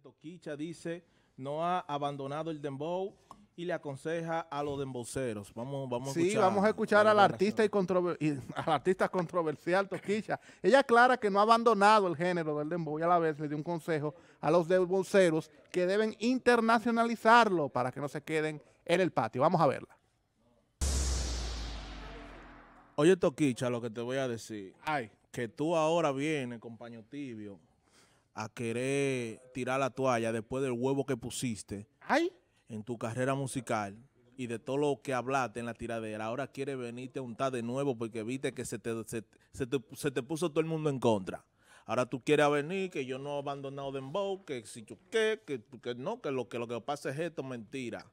Toquicha dice, no ha abandonado el dembow y le aconseja a los demboceros. Vamos, vamos a sí, vamos a escuchar al artista, y, al artista controversial Toquicha. Ella aclara que no ha abandonado el género del dembow y a la vez le dio un consejo a los demboceros que deben internacionalizarlo para que no se queden en el patio. Vamos a verla. Oye, Toquicha, lo que te voy a decir. Ay. Que tú ahora vienes, compañero tibio, a querer tirar la toalla después del huevo que pusiste en tu carrera musical y de todo lo que hablaste en la tiradera. Ahora quiere venirte a untar de nuevo porque viste que se te, se, te, puso todo el mundo en contra. Ahora tú quieres venir, que yo no he abandonado Dembow, que si yo qué, que, no, que lo, que lo que pasa es esto, mentira.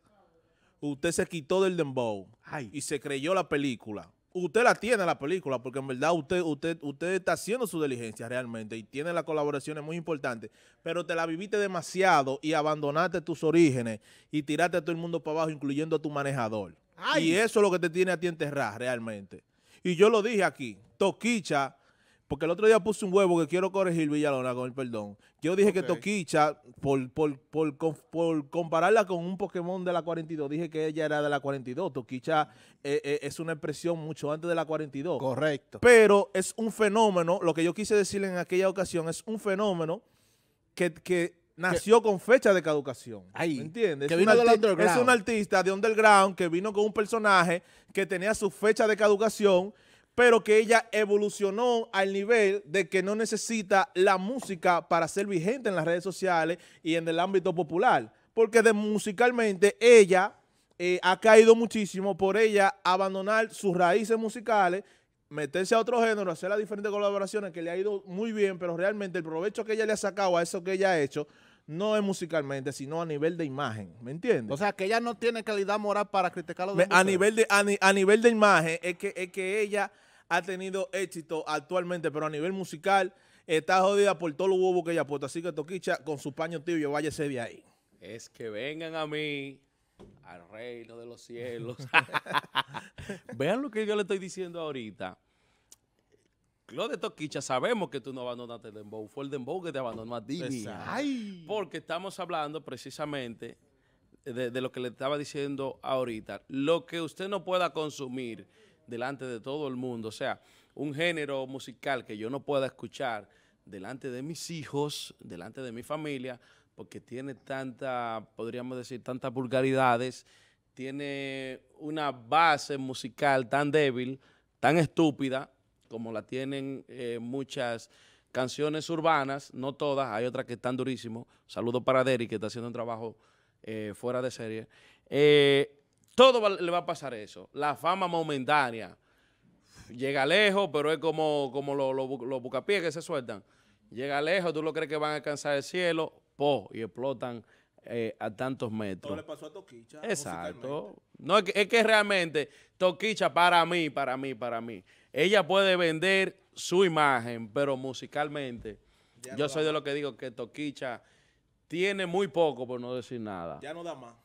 Usted se quitó del Dembow y se creyó la película usted la tiene la película, porque en verdad usted, usted, usted está haciendo su diligencia realmente y tiene las colaboraciones muy importantes, pero te la viviste demasiado y abandonaste tus orígenes y tiraste a todo el mundo para abajo, incluyendo a tu manejador. Y eso es lo que te tiene a ti enterrar realmente. Y yo lo dije aquí, Toquicha porque el otro día puse un huevo que quiero corregir Villalona con el perdón. Yo dije que Toquicha, por, compararla con un Pokémon de la 42, dije que ella era de la 42. Toquicha eh, eh, es una expresión mucho antes de la 42. Correcto. Pero es un fenómeno, lo que yo quise decir en aquella ocasión, es un fenómeno que, nació con fecha de caducación. Ahí. ¿Entiendes? Que es, de un de es un artista de underground que vino con un personaje que tenía su fecha de caducación pero que ella evolucionó al nivel de que no necesita la música para ser vigente en las redes sociales y en el ámbito popular, porque de musicalmente ella eh, ha caído muchísimo por ella abandonar sus raíces musicales, meterse a otro género, hacer las diferentes colaboraciones que le ha ido muy bien, pero realmente el provecho que ella le ha sacado a eso que ella ha hecho no es musicalmente, sino a nivel de imagen, ¿me entiendes? O sea, que ella no tiene calidad moral para criticar a los nivel de a, a nivel de imagen es que es que ella ha tenido éxito actualmente, pero a nivel musical está jodida por todos los huevos que ella ha puesto. Así que Toquicha, con su paño tibio, váyase de ahí. Es que vengan a mí, al reino de los cielos. Vean lo que yo le estoy diciendo ahorita. Lo de Toquicha, sabemos que tú no abandonaste el Dembow. Fue el Dembow que te abandonó a ti. Porque estamos hablando precisamente de, lo que le estaba diciendo ahorita. Lo que usted no pueda consumir delante de todo el mundo. O sea, un género musical que yo no pueda escuchar delante de mis hijos, delante de mi familia, porque tiene tanta, podríamos decir, tantas vulgaridades, tiene una base musical tan débil, tan estúpida, como la tienen eh, muchas canciones urbanas, no todas, hay otras que están durísimas. Saludo para Derry, que está haciendo un trabajo eh, fuera de serie. Eh, todo le va a pasar eso. La fama momentánea. Llega lejos, pero es como, como los lo, bucapiés que se sueltan. Llega lejos, tú lo crees que van a alcanzar el cielo, po, y explotan eh, a tantos metros. Todo le pasó a Toquicha. Exacto. No, es que, realmente Toquicha para mí, para mí, para mí, ella puede vender su imagen, pero musicalmente, yo soy de lo que digo que Toquicha tiene muy poco, por no decir nada. Ya no da más.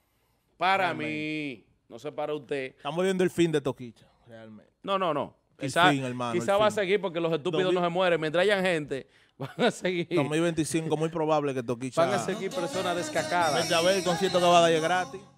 Para mí. No sé para usted. Estamos viendo el fin de Toquicha, realmente. No, no, no. Quizás quizá va a seguir porque los estúpidos no se mueren. Mientras haya gente, van a seguir. 2025, muy probable que Toquicha. Van a seguir personas descacadas. el concierto que va a dar gratis.